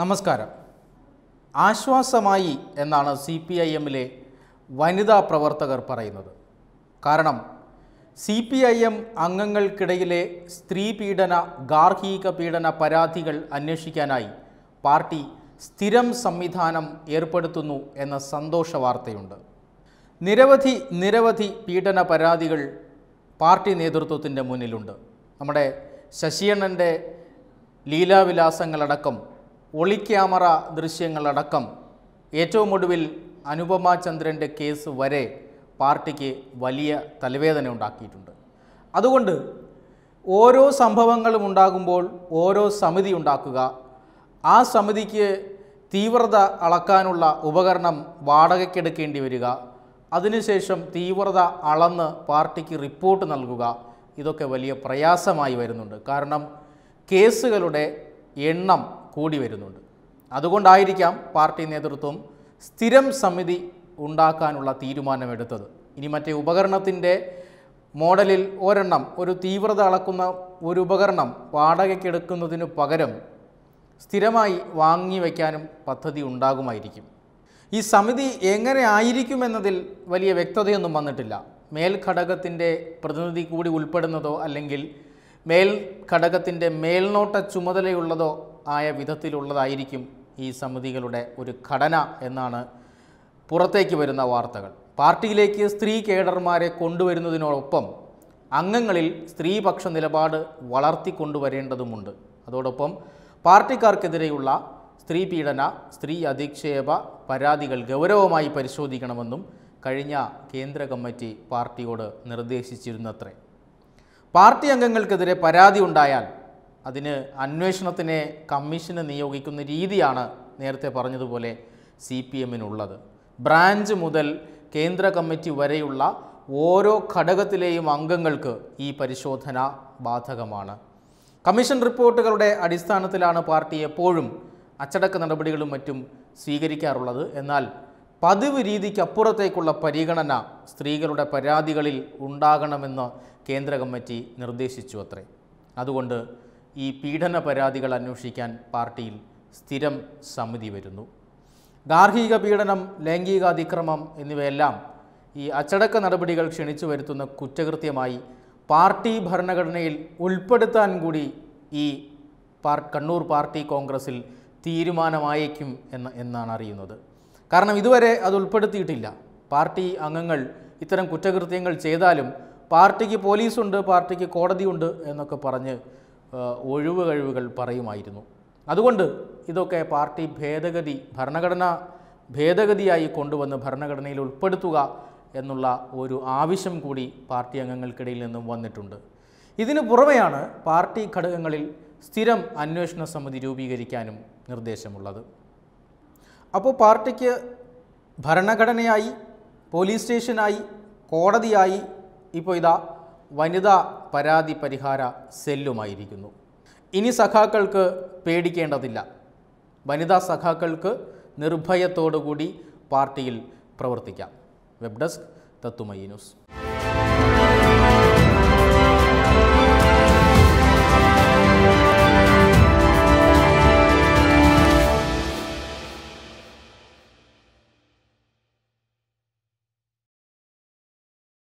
നമസ്കാരം ആശ്വാസമായി എന്നാണ് സി പി ഐ എമ്മിലെ വനിതാ പ്രവർത്തകർ പറയുന്നത് കാരണം സി പി ഐ എം അംഗങ്ങൾക്കിടയിലെ സ്ത്രീ പീഡന ഗാർഹിക പീഡന പരാതികൾ അന്വേഷിക്കാനായി പാർട്ടി സ്ഥിരം സംവിധാനം ഏർപ്പെടുത്തുന്നു എന്ന സന്തോഷ വാർത്തയുണ്ട് നിരവധി നിരവധി പീഡന പരാതികൾ പാർട്ടി നേതൃത്വത്തിൻ്റെ മുന്നിലുണ്ട് നമ്മുടെ ശശിയണ്ണൻ്റെ ലീലാവിലാസങ്ങളടക്കം ഒളിക്യാമറ ദൃശ്യങ്ങളടക്കം ഏറ്റവും ഒടുവിൽ അനുപമ ചന്ദ്രൻ്റെ കേസ് വരെ പാർട്ടിക്ക് വലിയ തലവേദന ഉണ്ടാക്കിയിട്ടുണ്ട് അതുകൊണ്ട് ഓരോ സംഭവങ്ങളും ഉണ്ടാകുമ്പോൾ ഓരോ സമിതി ഉണ്ടാക്കുക ആ സമിതിക്ക് തീവ്രത അളക്കാനുള്ള ഉപകരണം വാടകയ്ക്കെടുക്കേണ്ടി വരിക അതിനുശേഷം തീവ്രത അളന്ന് പാർട്ടിക്ക് റിപ്പോർട്ട് നൽകുക ഇതൊക്കെ വലിയ പ്രയാസമായി വരുന്നുണ്ട് കാരണം കേസുകളുടെ എണ്ണം കൂടി വരുന്നുണ്ട് അതുകൊണ്ടായിരിക്കാം പാർട്ടി നേതൃത്വം സ്ഥിരം സമിതി ഉണ്ടാക്കാനുള്ള തീരുമാനമെടുത്തത് ഇനി മറ്റേ ഉപകരണത്തിൻ്റെ മോഡലിൽ ഒരെണ്ണം ഒരു തീവ്രത അളക്കുന്ന ഒരു ഉപകരണം വാടകയ്ക്കെടുക്കുന്നതിന് പകരം സ്ഥിരമായി വാങ്ങി വയ്ക്കാനും പദ്ധതി ഉണ്ടാകുമായിരിക്കും ഈ സമിതി എങ്ങനെ ആയിരിക്കുമെന്നതിൽ വലിയ വ്യക്തതയൊന്നും വന്നിട്ടില്ല മേൽഘടകത്തിൻ്റെ പ്രതിനിധി കൂടി ഉൾപ്പെടുന്നതോ അല്ലെങ്കിൽ മേൽഘടകത്തിൻ്റെ മേൽനോട്ട ചുമതലയുള്ളതോ ആയ വിധത്തിലുള്ളതായിരിക്കും ഈ സമിതികളുടെ ഒരു ഘടന എന്നാണ് പുറത്തേക്ക് വരുന്ന വാർത്തകൾ പാർട്ടിയിലേക്ക് സ്ത്രീ കേഡർമാരെ കൊണ്ടുവരുന്നതിനോടൊപ്പം അംഗങ്ങളിൽ സ്ത്രീപക്ഷ നിലപാട് കൊണ്ടുവരേണ്ടതുമുണ്ട് അതോടൊപ്പം പാർട്ടിക്കാർക്കെതിരെയുള്ള സ്ത്രീ പീഡന സ്ത്രീ അധിക്ഷേപ പരാതികൾ ഗൗരവമായി പരിശോധിക്കണമെന്നും കഴിഞ്ഞ കേന്ദ്ര കമ്മിറ്റി പാർട്ടിയോട് നിർദ്ദേശിച്ചിരുന്നത്രേ പാർട്ടി അംഗങ്ങൾക്കെതിരെ പരാതി ഉണ്ടായാൽ അതിന് അന്വേഷണത്തിനെ കമ്മീഷന് നിയോഗിക്കുന്ന രീതിയാണ് നേരത്തെ പറഞ്ഞതുപോലെ സി പി എമ്മിനുള്ളത് ബ്രാഞ്ച് മുതൽ കേന്ദ്ര കമ്മിറ്റി വരെയുള്ള ഓരോ ഘടകത്തിലെയും അംഗങ്ങൾക്ക് ഈ പരിശോധന ബാധകമാണ് കമ്മീഷൻ റിപ്പോർട്ടുകളുടെ അടിസ്ഥാനത്തിലാണ് പാർട്ടി എപ്പോഴും അച്ചടക്ക നടപടികളും മറ്റും സ്വീകരിക്കാറുള്ളത് എന്നാൽ പതിവ് രീതിക്കപ്പുറത്തേക്കുള്ള പരിഗണന സ്ത്രീകളുടെ പരാതികളിൽ ഉണ്ടാകണമെന്ന് കേന്ദ്ര കമ്മിറ്റി നിർദ്ദേശിച്ചു അത്രേ അതുകൊണ്ട് ഈ പീഡന പരാതികൾ അന്വേഷിക്കാൻ പാർട്ടിയിൽ സ്ഥിരം സമിതി വരുന്നു ഗാർഹിക പീഡനം ലൈംഗിക അതിക്രമം എന്നിവയെല്ലാം ഈ അച്ചടക്ക നടപടികൾ ക്ഷണിച്ചു വരുത്തുന്ന കുറ്റകൃത്യമായി പാർട്ടി ഭരണഘടനയിൽ ഉൾപ്പെടുത്താൻ കൂടി ഈ പാർ കണ്ണൂർ പാർട്ടി കോൺഗ്രസിൽ തീരുമാനമായേക്കും എന്ന് എന്നാണ് അറിയുന്നത് കാരണം ഇതുവരെ അത് ഉൾപ്പെടുത്തിയിട്ടില്ല പാർട്ടി അംഗങ്ങൾ ഇത്തരം കുറ്റകൃത്യങ്ങൾ ചെയ്താലും പാർട്ടിക്ക് പോലീസുണ്ട് പാർട്ടിക്ക് കോടതിയുണ്ട് എന്നൊക്കെ പറഞ്ഞ് ഒഴിവ് കഴിവുകൾ പറയുമായിരുന്നു അതുകൊണ്ട് ഇതൊക്കെ പാർട്ടി ഭേദഗതി ഭരണഘടന ഭേദഗതിയായി കൊണ്ടുവന്ന് ഭരണഘടനയിൽ ഉൾപ്പെടുത്തുക എന്നുള്ള ഒരു ആവശ്യം കൂടി പാർട്ടി അംഗങ്ങൾക്കിടയിൽ നിന്നും വന്നിട്ടുണ്ട് ഇതിനു പുറമെയാണ് പാർട്ടി ഘടകങ്ങളിൽ സ്ഥിരം അന്വേഷണ സമിതി രൂപീകരിക്കാനും നിർദ്ദേശമുള്ളത് അപ്പോൾ പാർട്ടിക്ക് ഭരണഘടനയായി പോലീസ് സ്റ്റേഷനായി കോടതിയായി ഇപ്പോൾ ഇതാ വനിതാ പരാതി പരിഹാര സെല്ലുമായിരിക്കുന്നു ഇനി സഖാക്കൾക്ക് പേടിക്കേണ്ടതില്ല വനിതാ സഖാക്കൾക്ക് നിർഭയത്തോടുകൂടി പാർട്ടിയിൽ പ്രവർത്തിക്കാം വെബ് ഡെസ്ക് തത്തുമൈ ന്യൂസ്